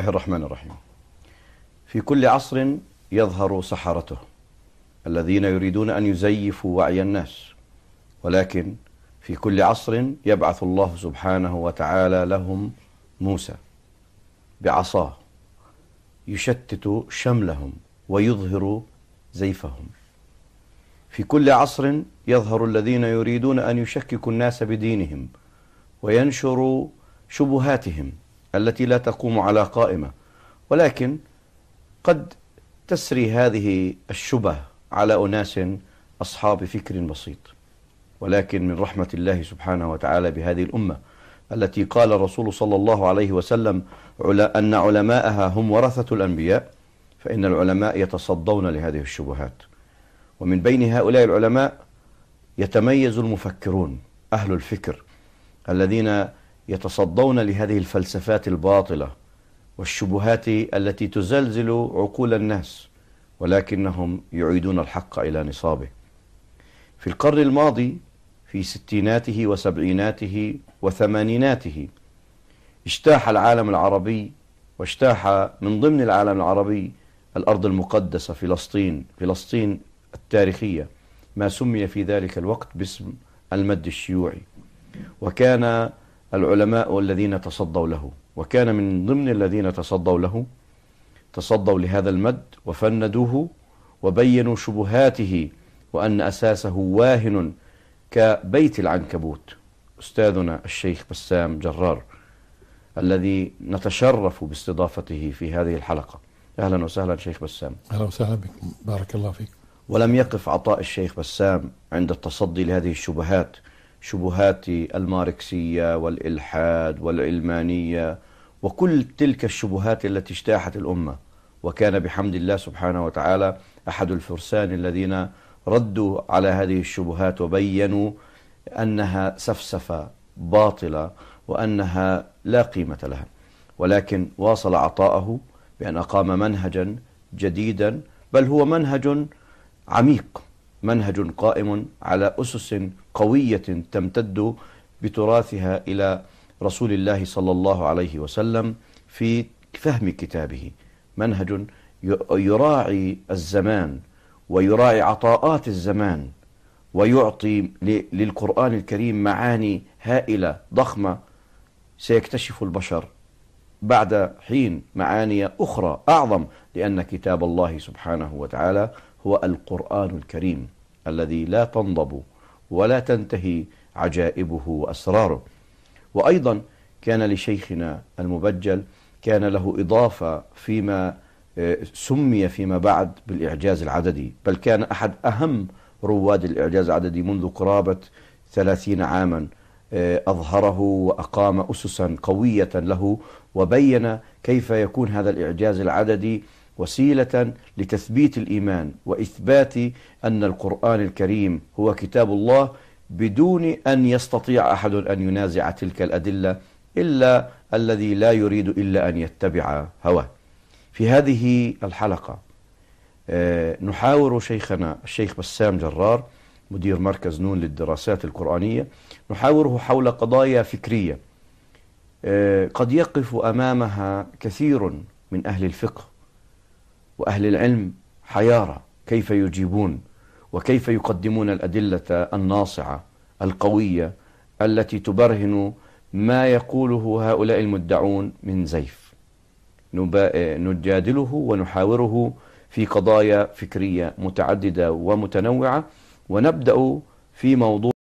الله الرحمن الرحيم في كل عصر يظهر سحرته الذين يريدون أن يزيفوا وعي الناس ولكن في كل عصر يبعث الله سبحانه وتعالى لهم موسى بعصاه يشتت شملهم ويظهر زيفهم في كل عصر يظهر الذين يريدون أن يشككوا الناس بدينهم وينشروا شبهاتهم التي لا تقوم على قائمة ولكن قد تسري هذه الشبه على أناس أصحاب فكر بسيط ولكن من رحمة الله سبحانه وتعالى بهذه الأمة التي قال الرسول صلى الله عليه وسلم أن علماءها هم ورثة الأنبياء فإن العلماء يتصدون لهذه الشبهات ومن بين هؤلاء العلماء يتميز المفكرون أهل الفكر الذين يتصدون لهذه الفلسفات الباطلة والشبهات التي تزلزل عقول الناس ولكنهم يعيدون الحق إلى نصابه في القرن الماضي في ستيناته وسبعيناته وثمانيناته اجتاح العالم العربي واجتاح من ضمن العالم العربي الأرض المقدسة فلسطين فلسطين التاريخية ما سمي في ذلك الوقت باسم المد الشيوعي وكان العلماء والذين تصدوا له وكان من ضمن الذين تصدوا له تصدوا لهذا المد وفندوه وبينوا شبهاته وأن أساسه واهن كبيت العنكبوت أستاذنا الشيخ بسام جرار الذي نتشرف باستضافته في هذه الحلقة أهلا وسهلا شيخ بسام أهلا وسهلا بكم بارك الله فيك ولم يقف عطاء الشيخ بسام عند التصدي لهذه الشبهات شبهات الماركسية والإلحاد والعلمانية وكل تلك الشبهات التي اجتاحت الأمة وكان بحمد الله سبحانه وتعالى أحد الفرسان الذين ردوا على هذه الشبهات وبينوا أنها سفسفة باطلة وأنها لا قيمة لها ولكن واصل عطاءه بأن أقام منهجا جديدا بل هو منهج عميق منهج قائم على أسس قوية تمتد بتراثها إلى رسول الله صلى الله عليه وسلم في فهم كتابه منهج يراعي الزمان ويراعي عطاءات الزمان ويعطي للقرآن الكريم معاني هائلة ضخمة سيكتشف البشر بعد حين معاني أخرى أعظم لأن كتاب الله سبحانه وتعالى هو القرآن الكريم الذي لا تنضب ولا تنتهي عجائبه وأسراره وأيضا كان لشيخنا المبجل كان له إضافة فيما آه، سمي فيما بعد بالإعجاز العددي بل كان أحد أهم رواد الإعجاز العددي منذ قرابة ثلاثين عاما آه، أظهره وأقام أسسا قوية له وبين كيف يكون هذا الإعجاز العددي وسيلة لتثبيت الإيمان وإثبات أن القرآن الكريم هو كتاب الله بدون أن يستطيع أحد أن ينازع تلك الأدلة إلا الذي لا يريد إلا أن يتبع هواه في هذه الحلقة آه، نحاور شيخنا الشيخ بسام جرار مدير مركز نون للدراسات القرآنية نحاوره حول قضايا فكرية آه، قد يقف أمامها كثير من أهل الفقه وأهل العلم حيارى كيف يجيبون وكيف يقدمون الأدلة الناصعة القوية التي تبرهن ما يقوله هؤلاء المدعون من زيف آه، نجادله ونحاوره في قضايا فكرية متعددة ومتنوعة ونبدأ في موضوع